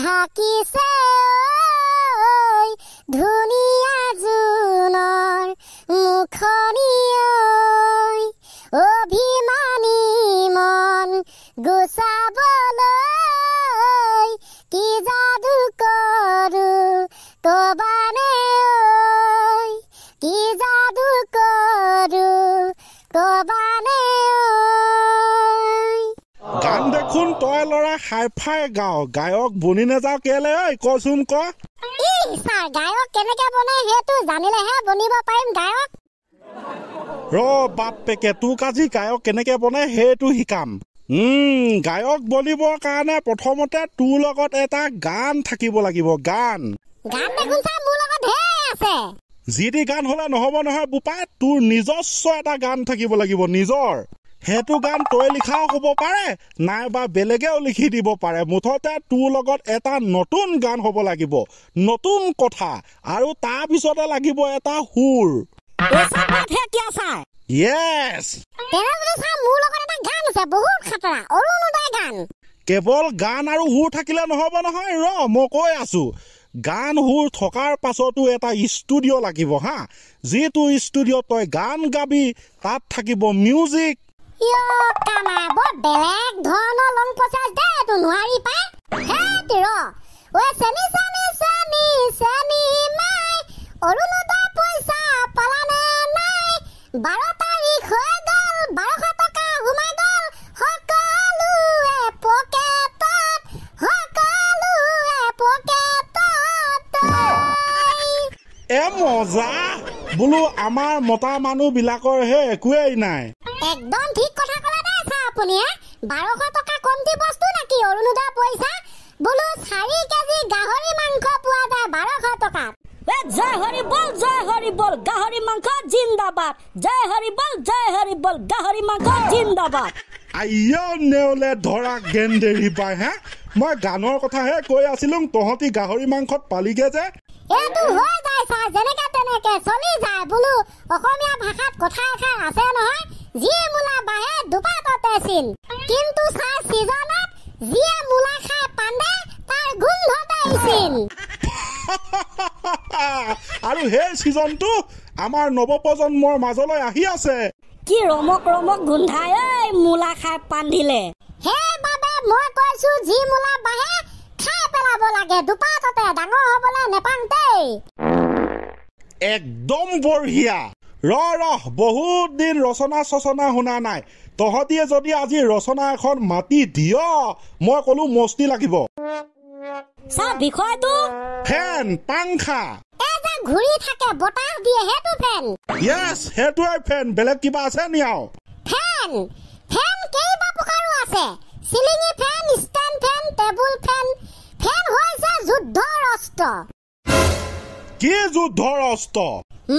ঢাকিছে ঐ ধুনীয়া জোনৰ মুখনিয় অভিমানী মন গুচাবলৈ কোন তই লৰা হাইফাই গাও গায়ক বনি নাযাও কেলে ঐ কচুম ক গায়ক কেনেকে বনাই সেইটো জানিলেহে বনিব পাৰিম গায়ক ৰ বাপেকে তোক আজি গায়ক কেনেকে বনাই সেইটো শিকাম গায়ক বনিবৰ কাৰণে প্ৰথমতে তোৰ লগত এটা গান থাকিব লাগিব গান যি টি গান হলে নহব নহয় বোপাই তোৰ নিজস্ব এটা গান থাকিব লাগিব নিজৰ সেইটো গান তই লিখাও হ'ব পাৰে নাইবা বেলেগেও লিখি দিব পাৰে মুঠতে তোৰ লগত এটা নতুন গান হ'ব লাগিব নতুন কথা আৰু তাৰপিছতে লাগিব এটা সুৰ কেৱল গান আৰু সুৰ থাকিলে নহ'ব নহয় ৰ মই কৈ আছো গান সুৰ থকাৰ পাছতো এটা ষ্টুডিঅ' লাগিব হা যিটো ষ্টুডিঅ'ত তই গান গাবি তাত থাকিব মিউজিক মজা বোলো আমাৰ মতা মানুহবিলাকৰহে একোৱেই নাই একদম ঠিক কথা কলা দে আছা আপুনি এ বাৰোশ টকা কমতি বস্তু নাকি অৰুণোদয় পয়সা বোলো চাৰি কেজি গাহৰি মাংস পোৱা যায় বারোশ টকাত জয় হরি বল জয় হরি বল গাহরি মাংস জিন্দাবাদ জয় হরি বল জয় হরি বল গাহরি মাংস জিন্দাবাদ আইয়া নেওলে ধরা গেন্দেরি বাই হ্যাঁ মই গানৰ কথাহে কৈ আছিলোঁ তহঁতি গাহৰি মাংসত পালিগে যে এইটো হৈ যায় ছাৰ যেনেকে তেনেকে চলি যায় বোলো অসমীয়া ভাষাত কথা এষাৰ আছে নহয় যিয়ে মূলা বাঢ়ে দুপাত অতেছিল কিন্তু ছাৰ ছিজনত যিয়ে মূলা খাই পান্দে তাৰ গোন্ধত আহিছিল আৰু সেই ছিজনটো আমাৰ নৱপ্ৰজন্মৰ মাজলৈ আহি আছে কি ৰমক ৰমক গোন্ধাই ঐ মূলা খাই পান্ধিলে সেইবাবে মই কৈছো যি মূলা বাঢ়ে খাই পেলাব লাগে দুপাততে ডাঙৰ হ'বলৈ নেপাওঁতেই একদম বঢ়িয়া ৰহ ৰহ বহুত দিন ৰচনা চচনা শুনা নাই তহঁতিয়ে যদি আজি ৰচনা এখন মাতি দিয় মই কলো মস্তি লাগিব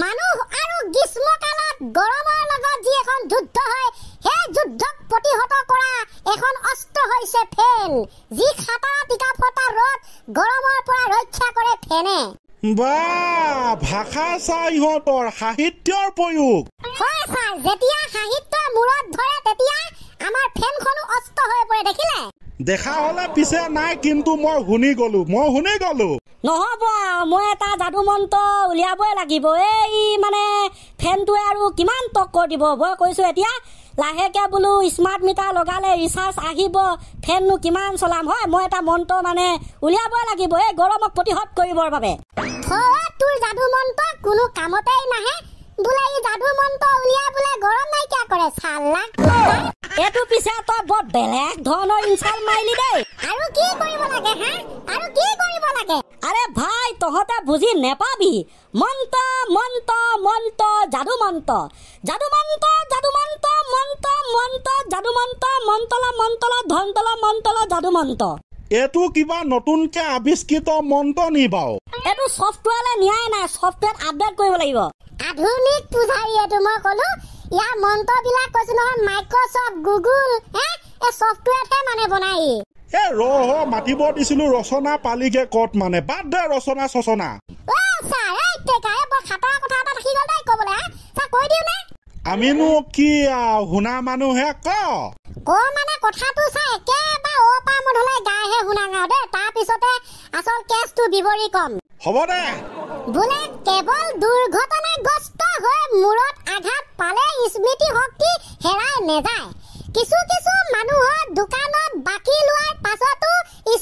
মানুহ গৰমৰ লগত যি এখন যুদ্ধ হয় সেই যুদ্ধক প্ৰতিহত কৰা এখন অস্ত্ৰ হৈছে ফেন যি খাটা তিতা ফটা ৰ'দ গৰমৰ পৰা ৰক্ষা কৰে ফেনে মই এটা যাদু মন্ত্ৰ লাগিব ফেনটোৱে আৰু কিমান তক দিব মই কৈছোঁ এতিয়া লাহেকৈ বোলো স্মাৰ্ট মিটাৰ লগালে ৰিচাৰ্জ আহিব ফেননো কিমান চলাম হয় মই এটা মন্ত্ৰ মানে উলিয়াবই লাগিব এই গৰমক প্ৰতিহত কৰিবৰ বাবে তোৰ যাদু মন্ত্ৰ কোনো কামতেই নাহে বোলে এই যাদু মন্ত্ৰ উলিয়াই বোলে গৰম নাইকিয়া কৰে চাল্লাক এইটো পিছে তই বৰ বেলেগ ধৰণৰ ইনচাল্ট মাৰিলি দেই আৰু কি তে আরে ভাই তহতে বুঝি নেপাবি মন্ত মন্ত মন্ত জাদু মন্ত জাদু মন্ত জাদু মন্ত মন্ত মন্ত জাদু মন্ত মন্তল মন্তল ধন্তল মন্তল জাদু মন্ত এইটো কিবা নতুনকে আৱিষ্কৃত মন্ত নি বাৰু এইটো ছফ্টৱেৰলে নিয়াই নাই ছফ্টৱেৰ আপডেট কৰিব লাগিব আধুনিক পূজাৰী এইটো মই ক'লো ইয়াৰ মন্তবিলাক কৈছো নহয় মাইক্ৰ'ছফ্ট গুগল এই ছফ্টৱেৰহে মানে বনায় এ ৰ হ মাতিব দিছিলো ৰচনা পালিকে কত মানে বাদ দে ৰচনা চচনা আমিনো কি শুনা মানুহে ক মূৰত আঘাত পালে স্মৃতি শক্তি হেৰাই নেযায় কিছু কিছু মানুহৰ দোকানত বাকি লোৱাৰ পাছতো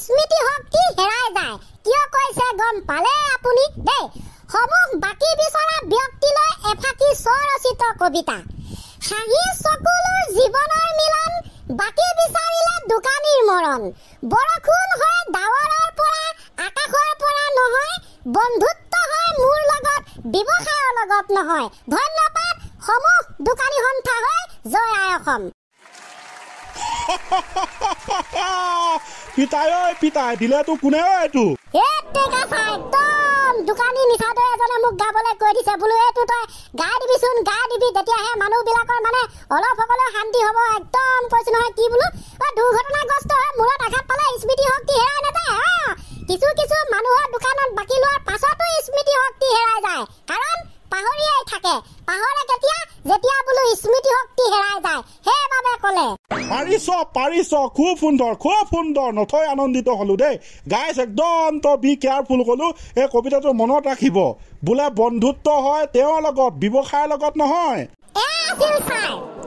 স্মৃতি শক্তি হেৰাই যায় কিয় কৈছে গম পালে আপুনি দেই সমূহ বাকী বিচৰা ব্যক্তিলৈ এফাকি স্বৰচিত কবিতা হাঁহি চকুলোৰ জীৱনৰ মিলন বাকী বিচাৰিলে দোকানীৰ মৰণ বৰষুণ হয় ডাৱৰৰ পৰা আকাশৰ পৰা নহয় বন্ধুত্ব হয় মোৰ লগত ব্যৱসায়ৰ লগত নহয় ধন্যবাদ সমূহ দোকানী সন্থা হয় জয় আই অসম পিতাই ঐ পিতাই দিলে তো কোনে ঐ এইটো দোকানী নিচাদৈ এজনে মোক গাবলৈ কৈ দিছে বোলো এইটো তই গা দিবিচোন গা দিবি তেতিয়াহে মানুহবিলাকৰ মানে অলপ হ'বলৈ শান্তি হ'ব একদম কৈছো নহয় কি বোলো দুৰ্ঘটনাগ্ৰস্ত হয় মূৰত আঘাত পালে স্মৃতি শক্তি হেৰাই নাযায় হা মাৰিছ খুব সুন্দৰ খুব সুন্দৰ নথৈ আনন্দিত হলো দেই গাইজ একদম তই বি কেয়াৰফুল কলো এই কবিতাটো মনত ৰাখিব বোলে বন্ধুত্ব হয় তেওঁৰ লগত ব্যৱসায়ৰ লগত নহয়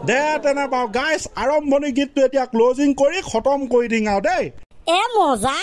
দে তেনে বাৰু গাইজ আৰম্ভণি গীতটো এতিয়া ক্ল'জিং কৰি খতম কৰি দিং আৰু দেই এ মজা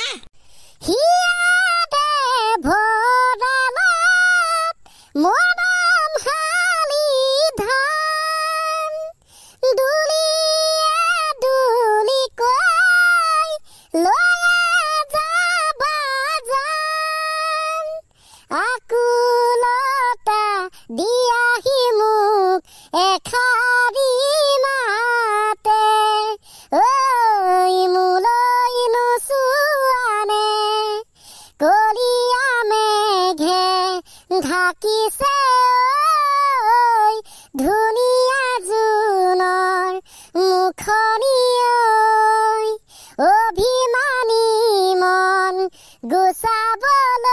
কলিয়া মেঘে ঢাকিছে ধুনীয়া জোনৰ মুখনীয় অভিমানী মন গুচাবলৈ